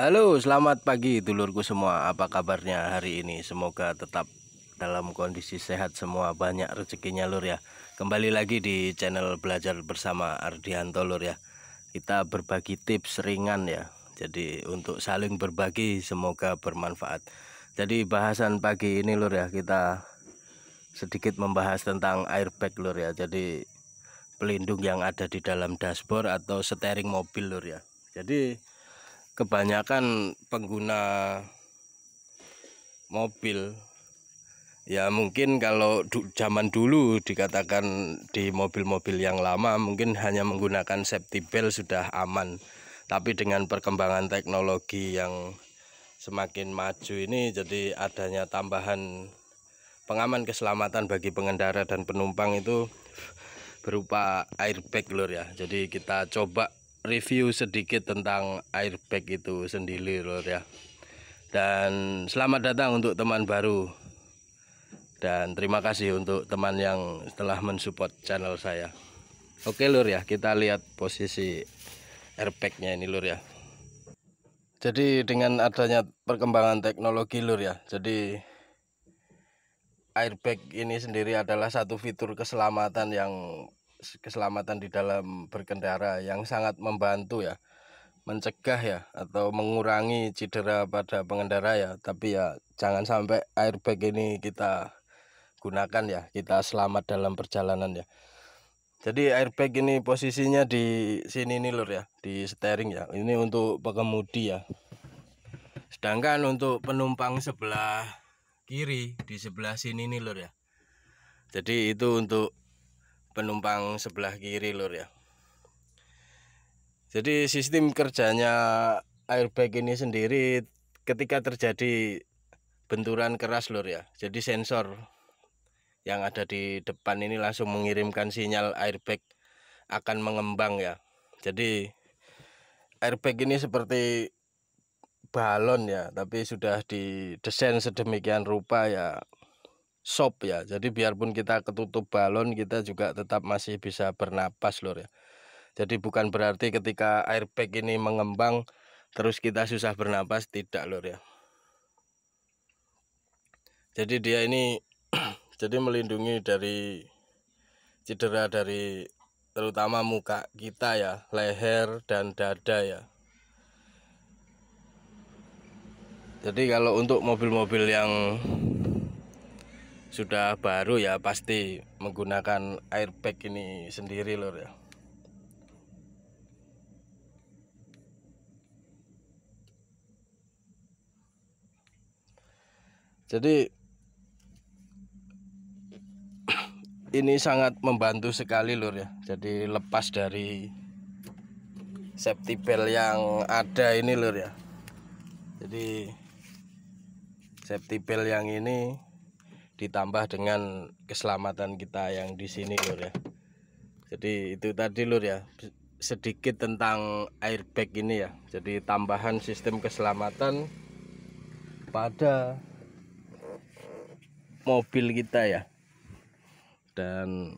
Halo, selamat pagi dulurku semua. Apa kabarnya hari ini? Semoga tetap dalam kondisi sehat semua, banyak rezekinya lur ya. Kembali lagi di channel Belajar Bersama Ardianto lur ya. Kita berbagi tips ringan ya. Jadi untuk saling berbagi semoga bermanfaat. Jadi bahasan pagi ini lur ya, kita sedikit membahas tentang airbag lur ya. Jadi pelindung yang ada di dalam dashboard atau steering mobil lur ya. Jadi kebanyakan pengguna mobil ya mungkin kalau zaman dulu dikatakan di mobil-mobil yang lama mungkin hanya menggunakan safety belt sudah aman tapi dengan perkembangan teknologi yang semakin maju ini jadi adanya tambahan pengaman keselamatan bagi pengendara dan penumpang itu berupa airbag lur ya jadi kita coba review sedikit tentang airbag itu sendiri lor ya dan selamat datang untuk teman baru dan terima kasih untuk teman yang telah mensupport channel saya oke lur ya kita lihat posisi airbagnya ini lur ya jadi dengan adanya perkembangan teknologi lur ya jadi airbag ini sendiri adalah satu fitur keselamatan yang keselamatan di dalam berkendara yang sangat membantu ya mencegah ya atau mengurangi cedera pada pengendara ya tapi ya jangan sampai airbag ini kita gunakan ya kita selamat dalam perjalanan ya jadi airbag ini posisinya di sini nih lur ya di steering ya ini untuk pengemudi ya sedangkan untuk penumpang sebelah kiri di sebelah sini nih lur ya jadi itu untuk penumpang sebelah kiri lur ya jadi sistem kerjanya airbag ini sendiri ketika terjadi benturan keras lur ya jadi sensor yang ada di depan ini langsung mengirimkan sinyal airbag akan mengembang ya jadi airbag ini seperti balon ya tapi sudah didesain sedemikian rupa ya sop ya. Jadi biarpun kita ketutup balon kita juga tetap masih bisa bernapas lor ya. Jadi bukan berarti ketika airbag ini mengembang terus kita susah bernapas tidak lor ya. Jadi dia ini jadi melindungi dari cedera dari terutama muka kita ya, leher dan dada ya. Jadi kalau untuk mobil-mobil yang sudah baru ya pasti menggunakan airbag ini sendiri lor ya jadi ini sangat membantu sekali lur ya jadi lepas dari safety belt yang ada ini lur ya jadi safety belt yang ini ditambah dengan keselamatan kita yang di sini lur ya jadi itu tadi lur ya sedikit tentang airbag ini ya jadi tambahan sistem keselamatan pada mobil kita ya dan